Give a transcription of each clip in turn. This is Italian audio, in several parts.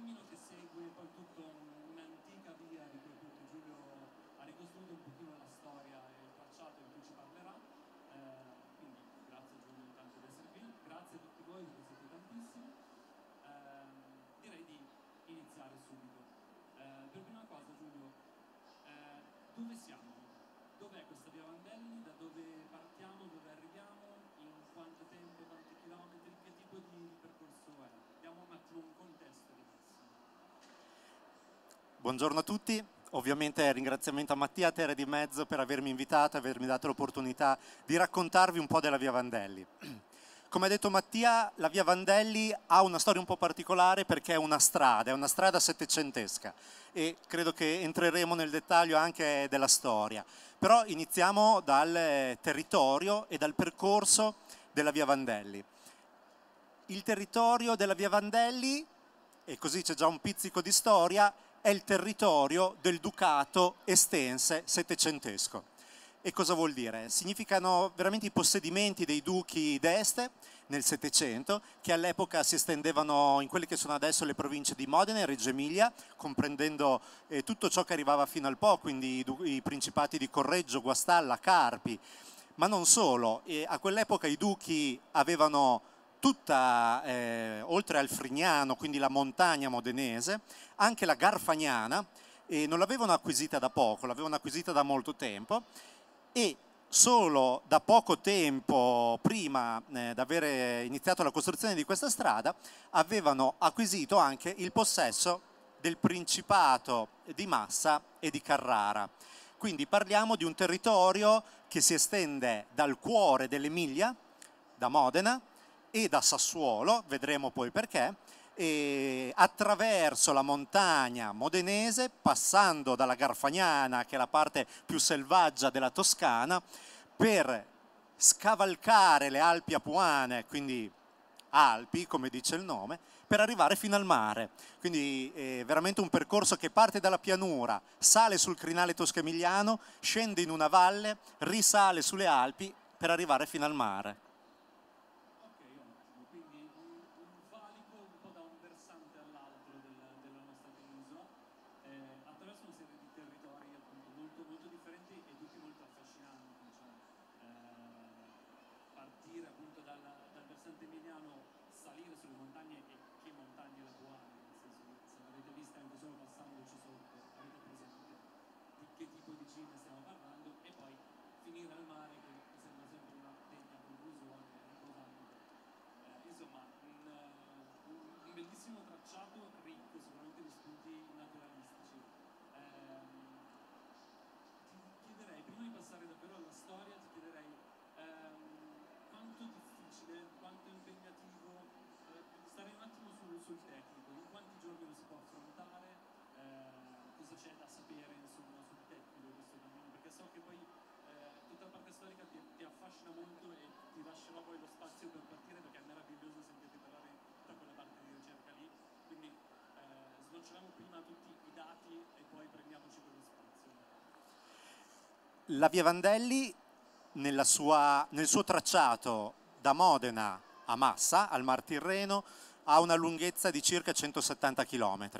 cammino che segue poi tutta un'antica via di cui appunto Giulio ha ricostruito un pochino la storia e il tracciato di cui ci parlerà. Eh, quindi grazie Giulio intanto di essere qui, grazie a tutti voi che siete tantissimi. Eh, direi di iniziare subito. Eh, per prima cosa Giulio, eh, dove siamo? Dov'è questa via Vandelli? Da dove partiamo? Dove arriviamo? In quanto tempo? Quanti chilometri? Che tipo di percorso è? Diamo un attimo un contesto. Buongiorno a tutti, ovviamente ringraziamento a Mattia Terra di Mezzo per avermi invitato e avermi dato l'opportunità di raccontarvi un po' della Via Vandelli. Come ha detto Mattia, la Via Vandelli ha una storia un po' particolare perché è una strada, è una strada settecentesca e credo che entreremo nel dettaglio anche della storia. Però iniziamo dal eh, territorio e dal percorso della Via Vandelli. Il territorio della Via Vandelli, e così c'è già un pizzico di storia, è il territorio del ducato estense settecentesco. E cosa vuol dire? Significano veramente i possedimenti dei duchi d'Este nel Settecento, che all'epoca si estendevano in quelle che sono adesso le province di Modena e Reggio Emilia, comprendendo eh, tutto ciò che arrivava fino al Po, quindi i, i principati di Correggio, Guastalla, Carpi. Ma non solo, e eh, a quell'epoca i duchi avevano tutta, eh, oltre al Frignano, quindi la montagna modenese, anche la Garfagnana, e non l'avevano acquisita da poco, l'avevano acquisita da molto tempo, e solo da poco tempo prima eh, di aver iniziato la costruzione di questa strada avevano acquisito anche il possesso del Principato di Massa e di Carrara. Quindi parliamo di un territorio che si estende dal cuore dell'Emilia, da Modena, e da Sassuolo, vedremo poi perché, attraverso la montagna modenese, passando dalla Garfagnana, che è la parte più selvaggia della Toscana, per scavalcare le Alpi Apuane, quindi Alpi, come dice il nome, per arrivare fino al mare. Quindi è eh, veramente un percorso che parte dalla pianura, sale sul crinale toscamigliano, scende in una valle, risale sulle Alpi per arrivare fino al mare. difficile, quanto impegnativo, eh, stare un attimo sul, sul tecnico, in quanti giorni lo si può affrontare, eh, cosa c'è da sapere insomma, sul tecnico di questo cammino, perché so che poi eh, tutta la parte storica ti, ti, affascina molto e ti lascerò poi lo spazio per partire perché è meraviglioso sentirti parlare di quella parte di ricerca lì, quindi eh, snoccioliamo prima tutti i dati e poi prendiamoci quello spazio. La Via Vandelli nella sua, nel suo tracciato da Modena a Massa, al Mar Tirreno, ha una lunghezza di circa 170 km.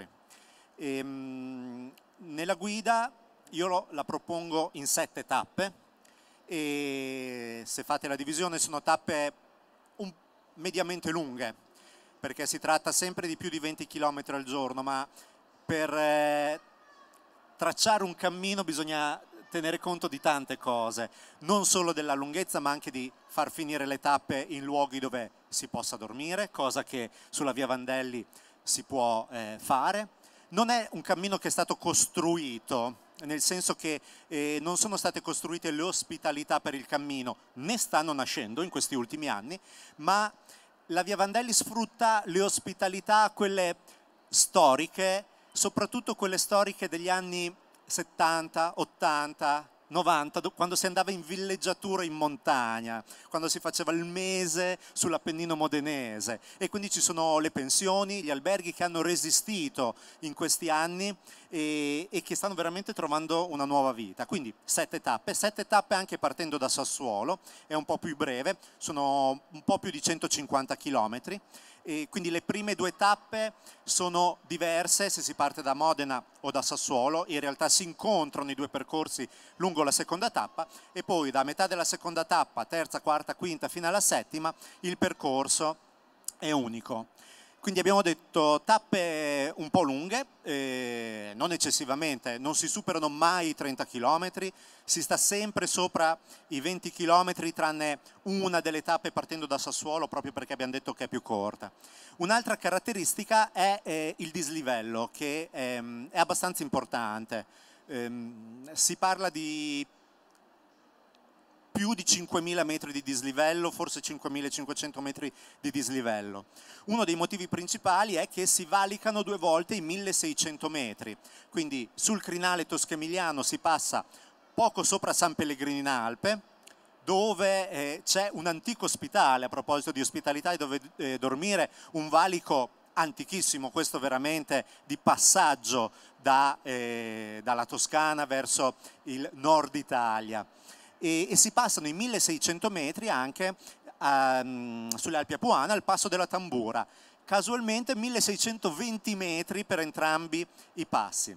E, nella guida io lo, la propongo in sette tappe e se fate la divisione sono tappe un, mediamente lunghe perché si tratta sempre di più di 20 km al giorno ma per eh, tracciare un cammino bisogna tenere conto di tante cose, non solo della lunghezza ma anche di far finire le tappe in luoghi dove si possa dormire, cosa che sulla via Vandelli si può eh, fare. Non è un cammino che è stato costruito, nel senso che eh, non sono state costruite le ospitalità per il cammino, ne stanno nascendo in questi ultimi anni, ma la via Vandelli sfrutta le ospitalità, quelle storiche, soprattutto quelle storiche degli anni 70, 80, 90, quando si andava in villeggiatura in montagna, quando si faceva il mese sull'Appennino modenese. E quindi ci sono le pensioni, gli alberghi che hanno resistito in questi anni e, e, che stanno veramente trovando una nuova vita. Quindi sette tappe, sette tappe anche partendo da Sassuolo, è un po' più breve, sono un po' più di 150 km. E quindi le prime due tappe sono diverse se si parte da Modena o da Sassuolo, in realtà si incontrano i due percorsi lungo la seconda tappa e poi da metà della seconda tappa, terza, quarta, quinta fino alla settima, il percorso è unico. Quindi abbiamo detto tappe un po' lunghe, eh, non eccessivamente, non si superano mai i 30 km, si sta sempre sopra i 20 km tranne una delle tappe partendo da Sassuolo proprio perché abbiamo detto che è più corta. Un'altra caratteristica è eh, il dislivello che ehm, è abbastanza importante. Eh, si parla di più di 5.000 metri di dislivello, forse 5.500 metri di dislivello. Uno dei motivi principali è che si valicano due volte i 1.600 metri, quindi sul crinale toscemigliano si passa poco sopra San Pellegrino in Alpe, dove eh, c'è un antico ospitale, a proposito di ospitalità e dove eh, dormire, un valico antichissimo, questo veramente di passaggio da, eh, dalla Toscana verso il nord Italia e, e si passano i 1600 metri anche um, sulle Alpi Apuane al passo della Tambura, casualmente 1620 metri per entrambi i passi.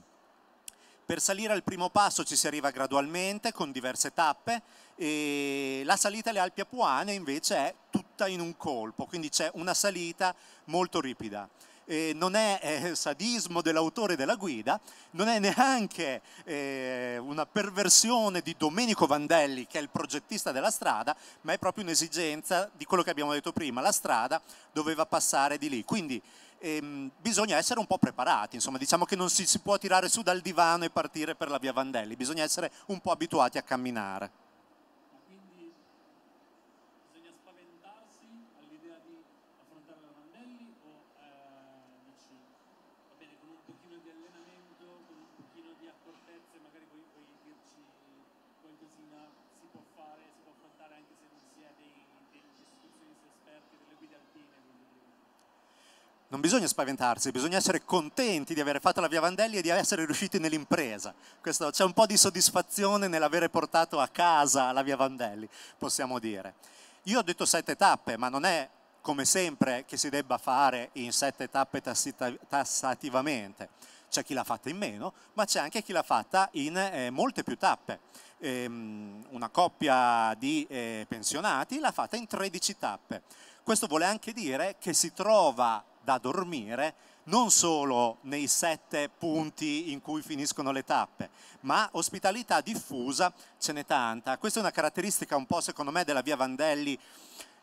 Per salire al primo passo ci si arriva gradualmente con diverse tappe e la salita alle Alpi Apuane invece è tutta in un colpo, quindi c'è una salita molto ripida eh, non è eh, sadismo dell'autore della guida, non è neanche eh, una perversione di Domenico Vandelli che è il progettista della strada, ma è proprio un'esigenza di quello che abbiamo detto prima, la strada doveva passare di lì. Quindi ehm, bisogna essere un po' preparati, insomma diciamo che non si, si può tirare su dal divano e partire per la via Vandelli, bisogna essere un po' abituati a camminare. bisogna spaventarsi, bisogna essere contenti di aver fatto la via Vandelli e di essere riusciti nell'impresa. Questo, c'è un po' di soddisfazione nell'avere portato a casa la via Vandelli, possiamo dire. Io ho detto sette tappe, ma non è come sempre che si debba fare in sette tappe tassativamente. C'è chi l'ha fatta in meno, ma c'è anche chi l'ha fatta in eh, molte più tappe. Ehm, una coppia di eh, pensionati l'ha fatta in 13 tappe. Questo vuole anche dire che si trova da dormire, non solo nei sette punti in cui finiscono le tappe, ma ospitalità diffusa ce n'è tanta. Questa è una caratteristica un po' secondo me della via Vandelli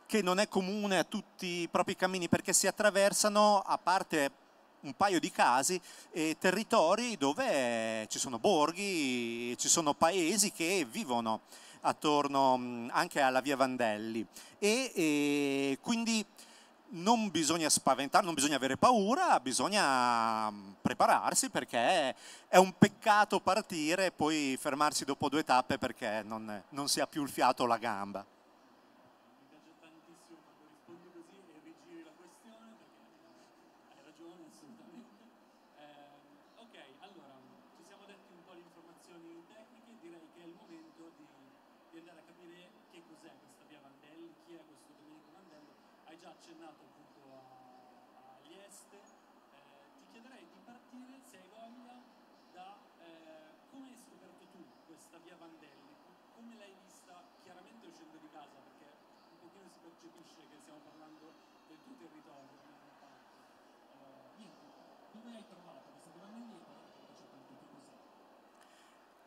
che non è comune a tutti i propri cammini perché si attraversano, a parte un paio di casi, eh, territori dove ci sono borghi, ci sono paesi che vivono attorno anche alla via Vandelli e, e eh, quindi non bisogna spaventare, non bisogna avere paura, bisogna mm, prepararsi perché è un peccato partire e poi fermarsi dopo due tappe perché non, non si ha più il fiato o la gamba. Trieste, eh, ti chiederei di partire se hai voglia da eh, come hai scoperto tu questa via Vandelli, come l'hai vista chiaramente uscendo di casa, perché un pochino si percepisce che stiamo parlando del tuo territorio. Eh, come hai trovato questa via Vandelli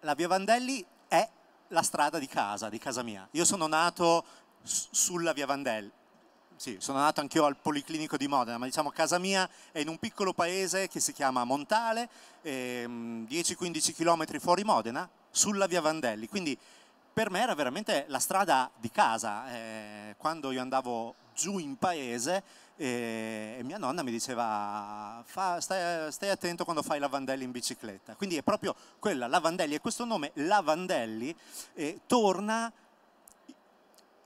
La via Vandelli è la strada di casa, di casa mia. Io sono nato sulla via Vandelli sì, sono nato anche io al Policlinico di Modena, ma diciamo casa mia è in un piccolo paese che si chiama Montale, ehm, 10-15 km fuori Modena, sulla via Vandelli. Quindi per me era veramente la strada di casa. Eh, quando io andavo giù in paese eh, e mia nonna mi diceva stai, stai, attento quando fai lavandelli in bicicletta. Quindi è proprio quella, lavandelli, e questo nome lavandelli eh, torna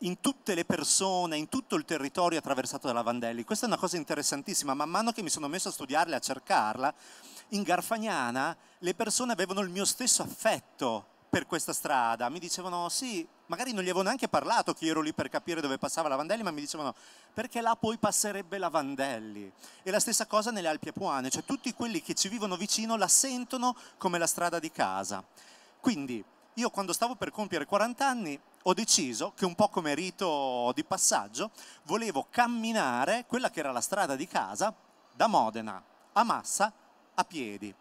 in tutte le persone, in tutto il territorio attraversato dalla Vandelli. Questa è una cosa interessantissima, man mano che mi sono messo a studiarla e a cercarla, in Garfagnana le persone avevano il mio stesso affetto per questa strada, mi dicevano sì, magari non gli avevo neanche parlato che ero lì per capire dove passava la Vandelli, ma mi dicevano perché là poi passerebbe la Vandelli. E la stessa cosa nelle Alpi Apuane, cioè tutti quelli che ci vivono vicino la sentono come la strada di casa. Quindi io quando stavo per compiere 40 anni ho deciso che un po' come rito di passaggio volevo camminare quella che era la strada di casa da Modena a Massa a piedi.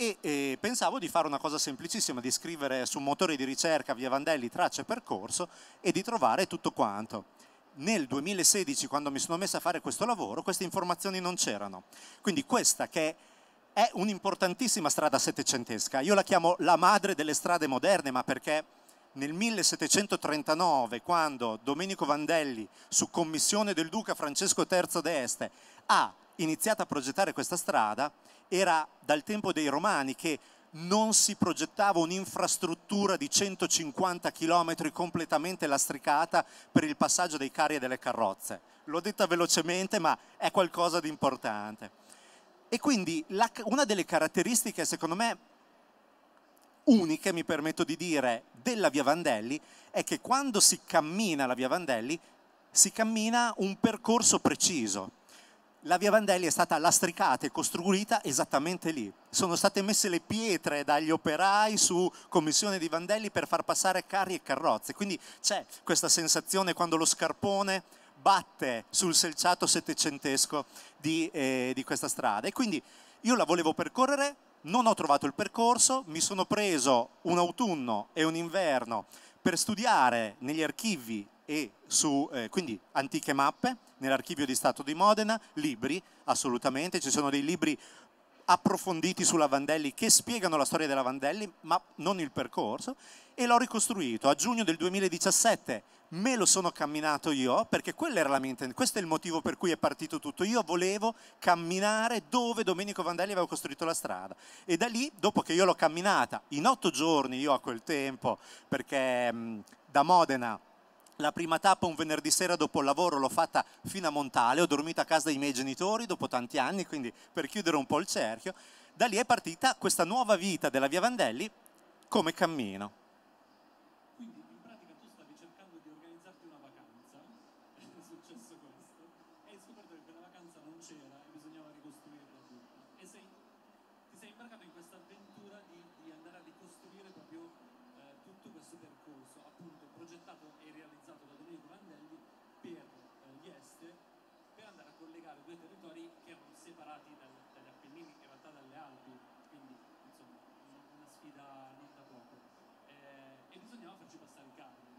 E, e eh, pensavo di fare una cosa semplicissima, di scrivere su un motore di ricerca via Vandelli tracce percorso e di trovare tutto quanto nel 2016, quando mi sono messa a fare questo lavoro, queste informazioni non c'erano. Quindi questa che è è un'importantissima strada settecentesca. Io la chiamo la madre delle strade moderne, ma perché nel 1739, quando Domenico Vandelli, su commissione del duca Francesco III d'Este, ha iniziato a progettare questa strada, era dal tempo dei Romani che non si progettava un'infrastruttura di 150 km completamente lastricata per il passaggio dei carri e delle carrozze. L'ho detta velocemente, ma è qualcosa di importante. E quindi la, una delle caratteristiche, secondo me, uniche, mi permetto di dire, della Via Vandelli è che quando si cammina la Via Vandelli si cammina un percorso preciso. La Via Vandelli è stata lastricata e costruita esattamente lì. Sono state messe le pietre dagli operai su commissione di Vandelli per far passare carri e carrozze. Quindi c'è questa sensazione quando lo scarpone batte sul selciato settecentesco di, eh, di questa strada. E quindi io la volevo percorrere, non ho trovato il percorso, mi sono preso un autunno e un inverno per studiare negli archivi e su eh, quindi antiche mappe nell'archivio di Stato di Modena, libri assolutamente, ci sono dei libri approfonditi sulla Vandelli che spiegano la storia della Vandelli, ma non il percorso, e l'ho ricostruito a giugno del 2017. Me lo sono camminato io perché quella era la mia intenzione, questo è il motivo per cui è partito tutto. Io volevo camminare dove Domenico Vandelli aveva costruito la strada e da lì, dopo che io l'ho camminata in otto giorni, io a quel tempo, perché mh, da Modena la prima tappa un venerdì sera dopo il lavoro l'ho fatta fino a Montale, ho dormito a casa dei miei genitori dopo tanti anni, quindi per chiudere un po' il cerchio. Da lì è partita questa nuova vita della Via Vandelli come cammino. avanti da non da poco eh, e bisognava farci passare i camion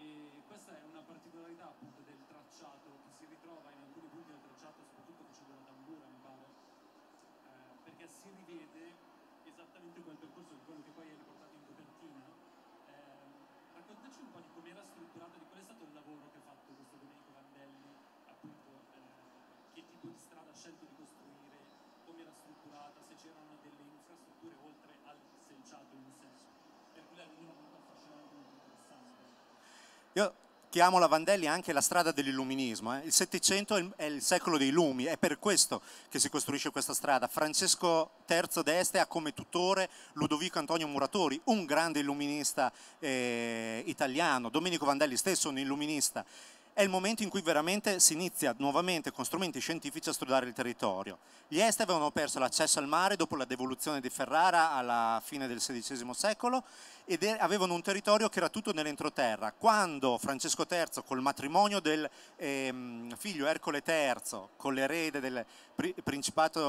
e questa è una particolarità appunto del tracciato che si ritrova in alcuni punti del tracciato soprattutto facendo la tambura mi pare eh, perché si rivede esattamente quel percorso di quello che poi hai riportato in copertina eh, raccontaci un po' di come era strutturato di qual è stato il lavoro che ha fatto questo Domenico Vandelli appunto eh, che tipo di strada ha scelto di costruire come era strutturata se c'erano delle infrastrutture oltre io chiamo la Vandelli anche la strada dell'illuminismo. Eh. Il Settecento è il secolo dei lumi, è per questo che si costruisce questa strada. Francesco III d'Este ha come tutore Ludovico Antonio Muratori, un grande illuminista eh, italiano. Domenico Vandelli stesso un illuminista è il momento in cui veramente si inizia nuovamente con strumenti scientifici a studiare il territorio. Gli Est avevano perso l'accesso al mare dopo la devoluzione di Ferrara alla fine del XVI secolo ed avevano un territorio che era tutto nell'entroterra. Quando Francesco III, col matrimonio del ehm, figlio Ercole III, con l'erede del,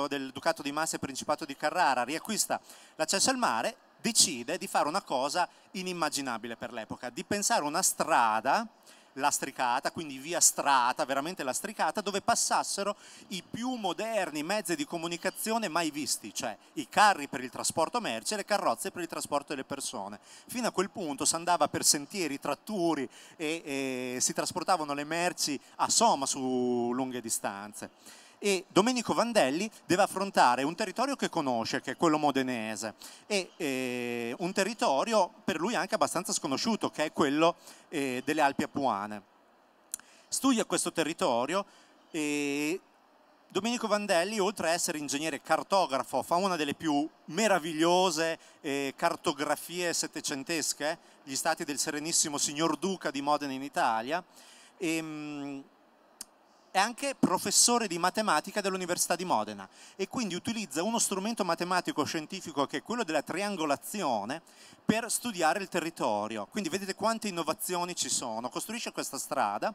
del Ducato di Massa e Principato di Carrara, riacquista l'accesso al mare, decide di fare una cosa inimmaginabile per l'epoca, di pensare una strada lastricata, quindi via strata, veramente lastricata, dove passassero i più moderni mezzi di comunicazione mai visti, cioè i carri per il trasporto merci e le carrozze per il trasporto delle persone. Fino a quel punto si andava per sentieri, tratturi e, e si trasportavano le merci a soma su lunghe distanze e Domenico Vandelli deve affrontare un territorio che conosce, che è quello modenese, e eh, un territorio per lui anche abbastanza sconosciuto, che è quello eh, delle Alpi Apuane. Studia questo territorio e Domenico Vandelli, oltre a essere ingegnere cartografo, fa una delle più meravigliose eh, cartografie settecentesche, eh, gli stati del Serenissimo Signor Duca di Modena in Italia, e, ehm, è anche professore di matematica dell'Università di Modena e quindi utilizza uno strumento matematico-scientifico che è quello della triangolazione per studiare il territorio. Quindi vedete quante innovazioni ci sono. Costruisce questa strada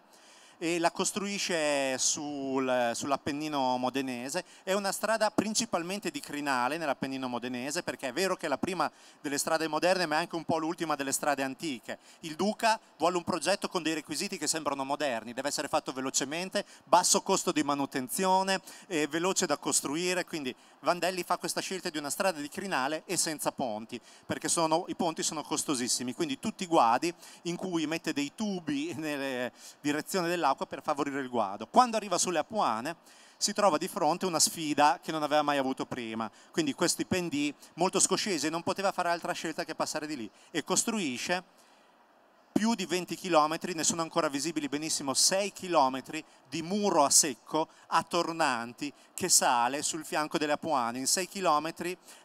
e la costruisce sul, sull'Appennino modenese. È una strada principalmente di crinale nell'Appennino modenese perché è vero che è la prima delle strade moderne ma è anche un po' l'ultima delle strade antiche. Il Duca vuole un progetto con dei requisiti che sembrano moderni, deve essere fatto velocemente, basso costo di manutenzione, veloce da costruire, quindi Vandelli fa questa scelta di una strada di crinale e senza ponti perché sono, i ponti sono costosissimi, quindi tutti i guadi in cui mette dei tubi nella direzione dell'acqua dell'acqua per favorire il guado. Quando arriva sulle Apuane si trova di fronte a una sfida che non aveva mai avuto prima, quindi questo Pendì, molto scoscese, non poteva fare altra scelta che passare di lì e costruisce più di 20 km, ne sono ancora visibili benissimo 6 km di muro a secco a tornanti che sale sul fianco delle Apuane. In 6 km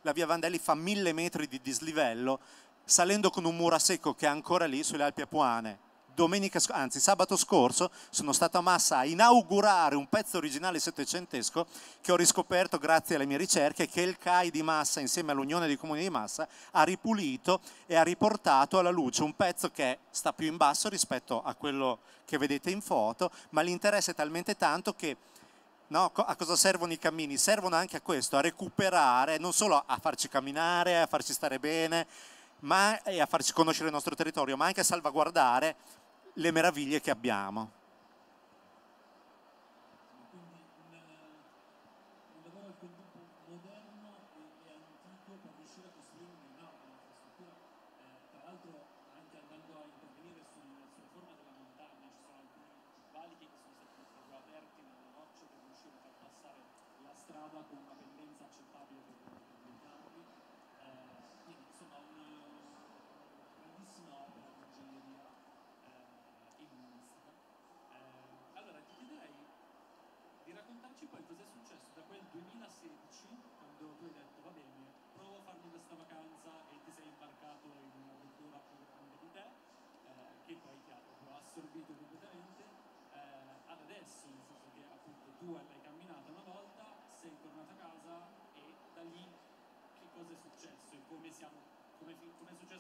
la via Vandelli fa 1000 metri di dislivello salendo con un muro a secco che è ancora lì sulle Alpi Apuane domenica, anzi sabato scorso sono stato a Massa a inaugurare un pezzo originale settecentesco che ho riscoperto grazie alle mie ricerche che il CAI di Massa insieme all'Unione dei Comuni di Massa ha ripulito e ha riportato alla luce un pezzo che sta più in basso rispetto a quello che vedete in foto, ma l'interesse è talmente tanto che No, a cosa servono i cammini? Servono anche a questo, a recuperare, non solo a farci camminare, a farci stare bene, ma, e a farci conoscere il nostro territorio, ma anche a salvaguardare le meraviglie che abbiamo.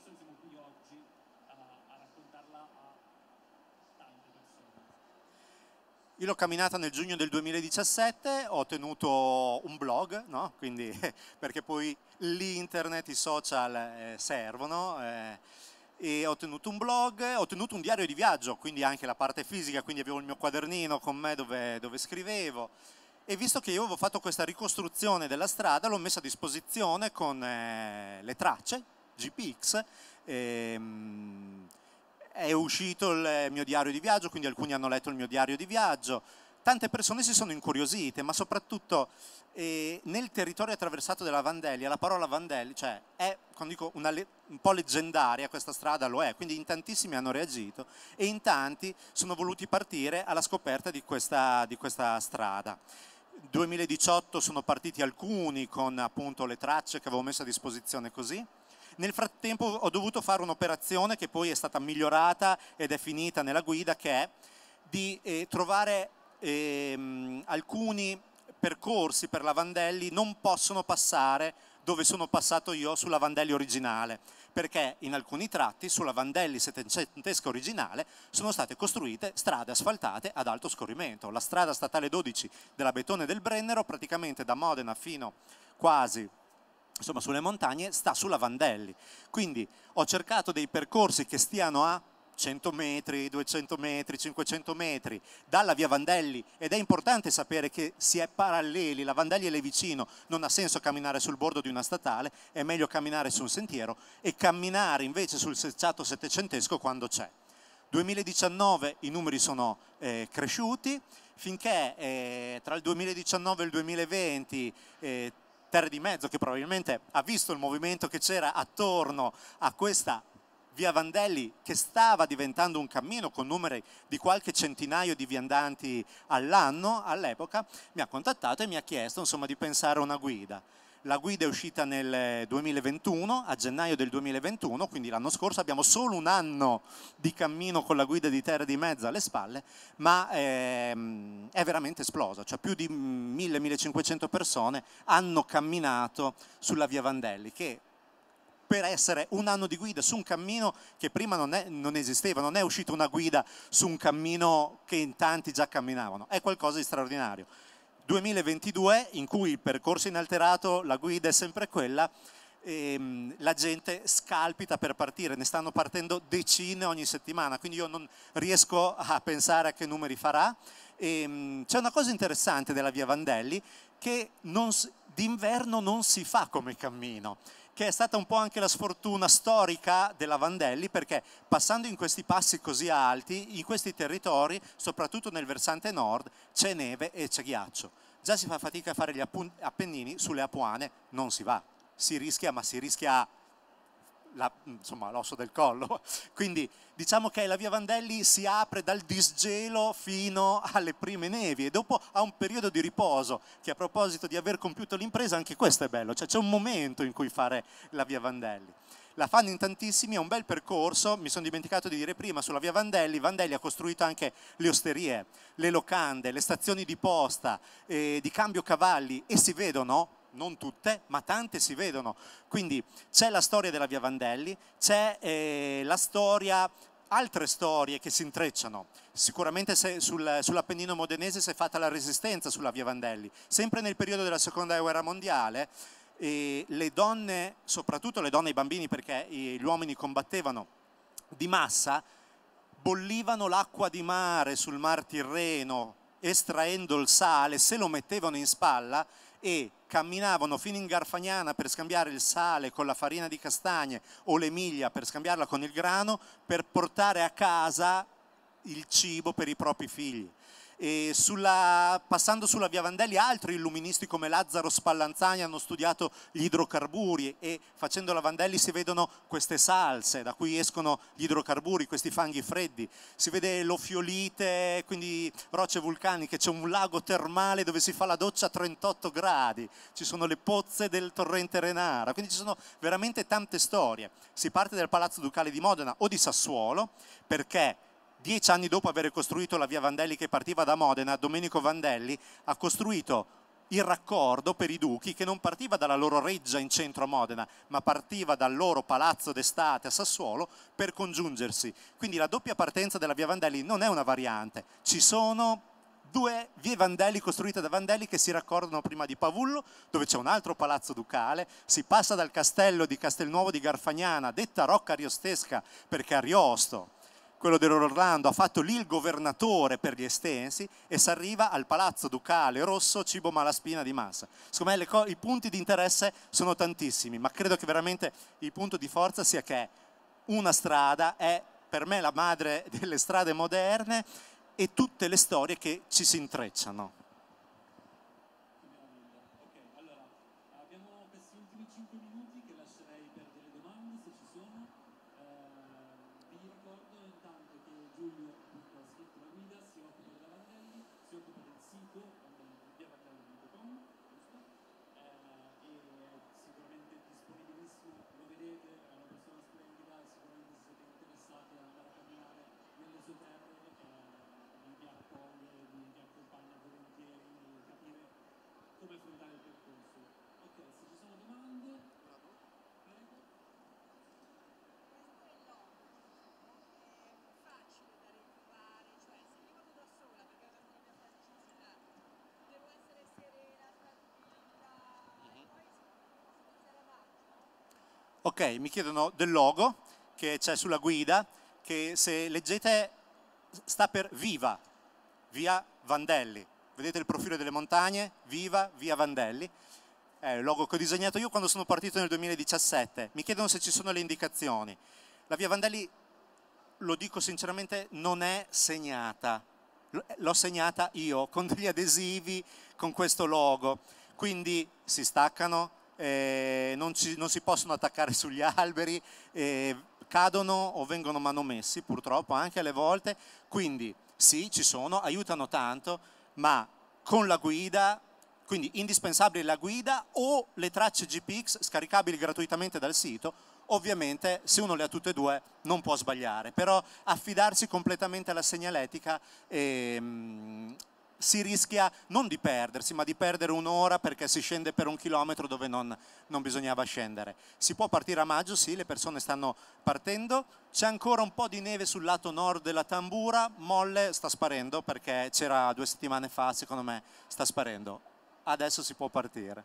questo siamo qui oggi a, a raccontarla a tante persone. Io l'ho camminata nel giugno del 2017, ho tenuto un blog, no? Quindi, perché poi l'internet, i social eh, servono. Eh, e ho tenuto un blog, ho tenuto un diario di viaggio, quindi anche la parte fisica, quindi avevo il mio quadernino con me dove, dove scrivevo. E visto che io avevo fatto questa ricostruzione della strada, l'ho messa a disposizione con eh, le tracce GPX. Ehm, è uscito il mio diario di viaggio, quindi alcuni hanno letto il mio diario di viaggio. Tante persone si sono incuriosite, ma soprattutto eh, nel territorio attraversato della Vandelia, la parola Vandelia, cioè è, dico, le- un po' leggendaria questa strada, lo è, quindi in tantissimi hanno reagito e in tanti sono voluti partire alla scoperta di questa, di questa strada. 2018 sono partiti alcuni con appunto le tracce che avevo messo a disposizione così. Nel frattempo ho dovuto fare un'operazione che poi è stata migliorata ed è finita nella guida che è di eh, trovare eh, alcuni percorsi per lavandelli non possono passare dove sono passato io sulla Vandelli originale, perché in alcuni tratti sulla Vandelli settecentesca originale sono state costruite strade asfaltate ad alto scorrimento. La strada statale 12 della Betone del Brennero praticamente da Modena fino quasi insomma sulle montagne sta sulla Vandelli. Quindi ho cercato dei percorsi che stiano a 100 metri, 200 metri, 500 metri dalla via Vandelli ed è importante sapere che si è paralleli, la Vandelli è vicino, non ha senso camminare sul bordo di una statale, è meglio camminare su un sentiero e camminare invece sul selciato settecentesco quando c'è. 2019 i numeri sono eh, cresciuti, finché eh, tra il 2019 e il 2020 eh, Terre di Mezzo, che probabilmente ha visto il movimento che c'era attorno a questa via Vandelli che stava diventando un cammino con numeri di qualche centinaio di viandanti all'anno all'epoca, mi ha contattato e mi ha chiesto insomma, di pensare a una guida. La guida è uscita nel 2021, a gennaio del 2021, quindi l'anno scorso abbiamo solo un anno di cammino con la guida di terra di mezzo alle spalle, ma ehm, è veramente esplosa, cioè più di 1000-1500 persone hanno camminato sulla via Vandelli, che per essere un anno di guida su un cammino che prima non, è, non, esisteva, non è uscita una guida su un cammino che in tanti già camminavano, è qualcosa di straordinario. 2022 in cui il percorso inalterato, la guida è sempre quella, ehm, la gente scalpita per partire, ne stanno partendo decine ogni settimana, quindi io non riesco a pensare a che numeri farà. Ehm, c'è una cosa interessante della via Vandelli che non, d'inverno non si fa come cammino, che è stata un po' anche la sfortuna storica della Vandelli, perché passando in questi passi così alti, in questi territori, soprattutto nel versante nord, c'è neve e c'è ghiaccio. Già si fa fatica a fare gli Appennini, sulle Apuane non si va, si rischia, ma si rischia la, insomma, l'osso del collo. Quindi diciamo che la via Vandelli si apre dal disgelo fino alle prime nevi e dopo ha un periodo di riposo che a proposito di aver compiuto l'impresa, anche questo è bello, cioè c'è un momento in cui fare la via Vandelli. La fanno in tantissimi, è un bel percorso, mi sono dimenticato di dire prima, sulla via Vandelli, Vandelli ha costruito anche le osterie, le locande, le stazioni di posta, eh, di cambio cavalli e si vedono non tutte, ma tante si vedono. Quindi c'è la storia della Via Vandelli, c'è eh, la storia altre storie che si intrecciano. Sicuramente sul, sull'Appennino modenese si è fatta la resistenza sulla Via Vandelli. Sempre nel periodo della Seconda Guerra Mondiale eh, le donne, soprattutto le donne e i bambini perché gli uomini combattevano di massa, bollivano l'acqua di mare sul Mar Tirreno estraendo il sale, se lo mettevano in spalla e camminavano fino in Garfagnana per scambiare il sale con la farina di castagne o l'emiglia per scambiarla con il grano per portare a casa il cibo per i propri figli sulla, passando sulla via Vandelli altri illuministi come Lazzaro Spallanzani hanno studiato gli idrocarburi e facendo la Vandelli si vedono queste salse da cui escono gli idrocarburi, questi fanghi freddi, si vede l'ofiolite, quindi rocce vulcaniche, c'è un lago termale dove si fa la doccia a 38 gradi, ci sono le pozze del torrente Renara, quindi ci sono veramente tante storie. Si parte dal Palazzo Ducale di Modena o di Sassuolo perché dieci anni dopo aver costruito la via Vandelli che partiva da Modena, Domenico Vandelli ha costruito il raccordo per i duchi che non partiva dalla loro reggia in centro a Modena, ma partiva dal loro palazzo d'estate a Sassuolo per congiungersi. Quindi la doppia partenza della via Vandelli non è una variante, ci sono due vie Vandelli costruite da Vandelli che si raccordano prima di Pavullo, dove c'è un altro palazzo ducale, si passa dal castello di Castelnuovo di Garfagnana, detta Rocca Ariostesca perché Ariosto quello dell'Orlando, ha fatto lì il governatore per gli estensi e si arriva al Palazzo Ducale Rosso Cibo Malaspina di Massa. Secondo me i punti di interesse sono tantissimi, ma credo che veramente il punto di forza sia che una strada è per me la madre delle strade moderne e tutte le storie che ci si intrecciano. ok, mi chiedono del logo che c'è sulla guida, che se leggete sta per Viva, via Vandelli. Vedete il profilo delle montagne? Viva, via Vandelli. È il logo che ho disegnato io quando sono partito nel 2017. Mi chiedono se ci sono le indicazioni. La via Vandelli, lo dico sinceramente, non è segnata. L'ho segnata io con degli adesivi, con questo logo. Quindi si staccano, eh, non, ci, non, si possono attaccare sugli alberi, eh, cadono o vengono manomessi purtroppo anche alle volte, quindi sì ci sono, aiutano tanto, ma con la guida, quindi indispensabile la guida o le tracce GPX scaricabili gratuitamente dal sito, ovviamente se uno le ha tutte e due non può sbagliare, però affidarsi completamente alla segnaletica ehm, si rischia non di perdersi, ma di perdere un'ora perché si scende per un chilometro dove non, non bisognava scendere. Si può partire a maggio, sì, le persone stanno partendo, c'è ancora un po' di neve sul lato nord della Tambura, molle sta sparendo perché c'era due settimane fa, secondo me sta sparendo. Adesso si può partire.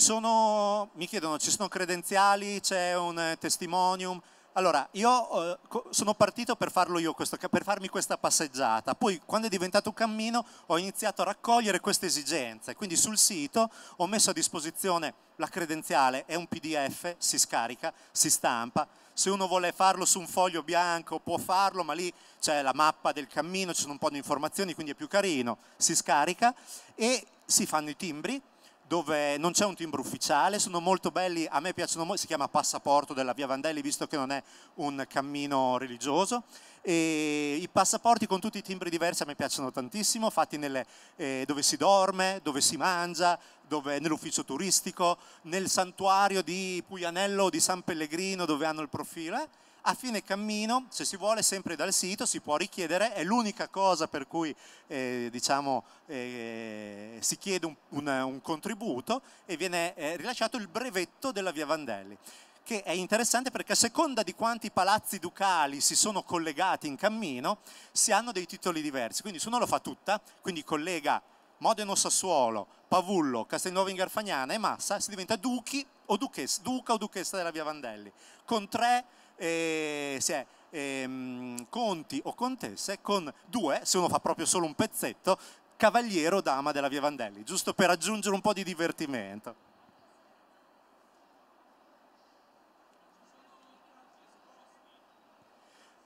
sono, mi chiedono, ci sono credenziali, c'è un eh, testimonium? Allora, io eh, sono partito per farlo io, questo, per farmi questa passeggiata, poi quando è diventato un cammino ho iniziato a raccogliere queste esigenze, quindi sul sito ho messo a disposizione la credenziale, è un pdf, si scarica, si stampa, se uno vuole farlo su un foglio bianco può farlo, ma lì c'è la mappa del cammino, ci sono un po' di informazioni, quindi è più carino, si scarica e si fanno i timbri, dove non c'è un timbro ufficiale, sono molto belli, a me piacciono molto, si chiama passaporto della via Vandelli, visto che non è un cammino religioso. E I passaporti con tutti i timbri diversi a me piacciono tantissimo, fatti nelle, eh, dove si dorme, dove si mangia, dove, nell'ufficio turistico, nel santuario di Puglianello o di San Pellegrino dove hanno il profilo. Eh? A fine cammino, se si vuole sempre dal sito, si può richiedere, è l'unica cosa per cui eh, diciamo, eh, si chiede un, un, un, contributo e viene eh, rilasciato il brevetto della via Vandelli che è interessante perché a seconda di quanti palazzi ducali si sono collegati in cammino, si hanno dei titoli diversi. Quindi se uno lo fa tutta, quindi collega Modeno Sassuolo, Pavullo, Castelnuovo in Garfagnana e Massa, si diventa duchi o duchessa, duca o duchessa della via Vandelli, con tre eh, se è ehm, conti o contesse, con due, se uno fa proprio solo un pezzetto, cavaliero o dama della via Vandelli, giusto per aggiungere un po' di divertimento.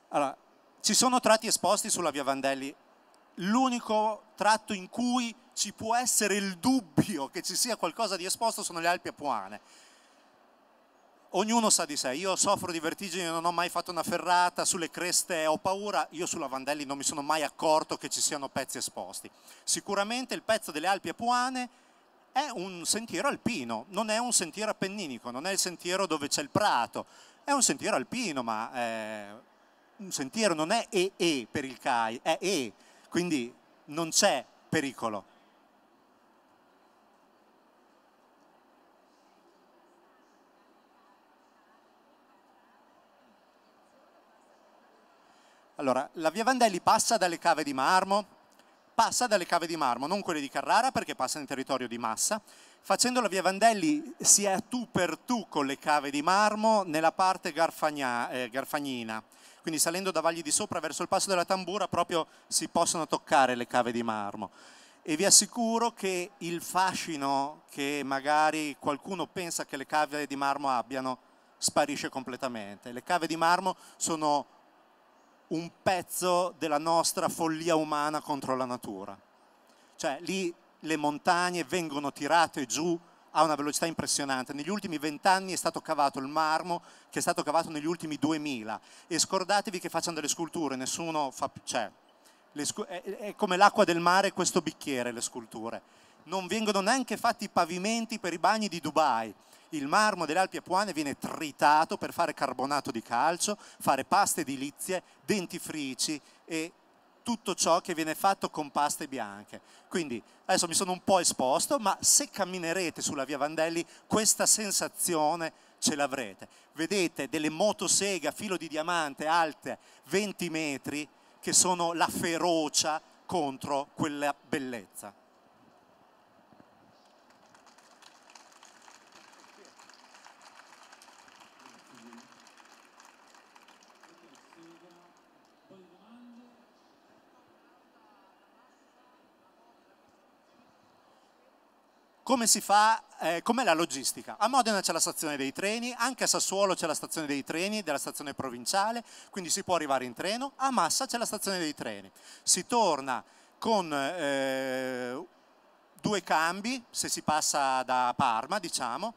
Allora, ci sono tratti esposti sulla via Vandelli. L'unico tratto in cui ci può essere il dubbio che ci sia qualcosa di esposto sono le Alpi Apuane ognuno sa di sé, io soffro di vertigini, non ho mai fatto una ferrata, sulle creste ho paura, io sulla Vandelli non mi sono mai accorto che ci siano pezzi esposti. Sicuramente il pezzo delle Alpi Apuane è un sentiero alpino, non è un sentiero appenninico, non è il sentiero dove c'è il prato, è un sentiero alpino, ma eh, un sentiero non è E-E per il CAI, è E, quindi non c'è pericolo. Allora, la via Vandelli passa dalle cave di Marmo, passa dalle cave di Marmo, non quelle di Carrara perché passa in territorio di Massa, facendo la via Vandelli si è tu per tu con le cave di Marmo nella parte garfagna, eh, garfagnina, quindi salendo da Vagli di Sopra verso il passo della Tambura proprio si possono toccare le cave di Marmo e vi assicuro che il fascino che magari qualcuno pensa che le cave di marmo abbiano sparisce completamente. Le cave di marmo sono un pezzo della nostra follia umana contro la natura. Cioè lì le montagne vengono tirate giù a una velocità impressionante. Negli ultimi vent'anni è stato cavato il marmo che è stato cavato negli ultimi duemila. e scordatevi che facciano delle sculture, nessuno fa... Cioè, è come l'acqua del mare questo bicchiere, le sculture. Non vengono neanche fatti i pavimenti per i bagni di Dubai il marmo delle Alpi Apuane viene tritato per fare carbonato di calcio, fare paste edilizie, dentifrici e tutto ciò che viene fatto con paste bianche. Quindi adesso mi sono un po' esposto, ma se camminerete sulla via Vandelli questa sensazione ce l'avrete. Vedete delle motoseghe a filo di diamante alte 20 metri che sono la ferocia contro quella bellezza. come si fa, eh, com'è la logistica. A Modena c'è la stazione dei treni, anche a Sassuolo c'è la stazione dei treni della stazione provinciale, quindi si può arrivare in treno, a Massa c'è la stazione dei treni. Si torna con eh, due cambi, se si passa da Parma, diciamo,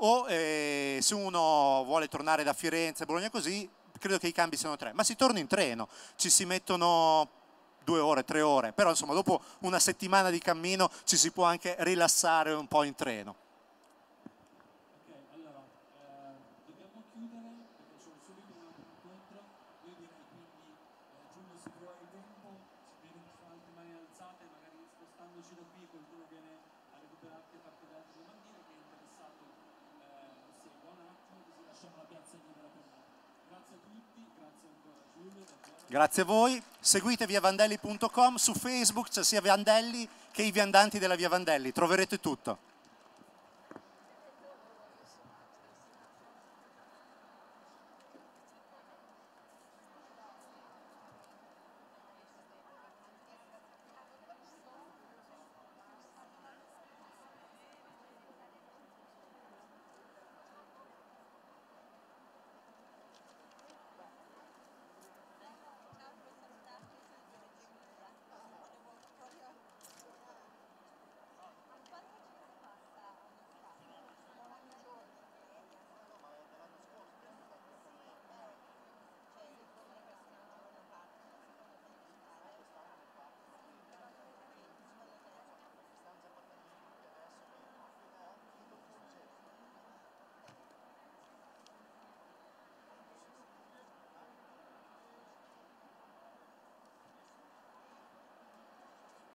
o eh, se uno vuole tornare da Firenze, Bologna così, credo che i cambi siano tre, ma si torna in treno, ci si mettono due ore, tre ore, però insomma dopo una settimana di cammino ci si può anche rilassare un po' in treno. Grazie a voi, seguite viavandelli.com, su Facebook c'è sia Vandelli che i viandanti della Via Vandelli, troverete tutto.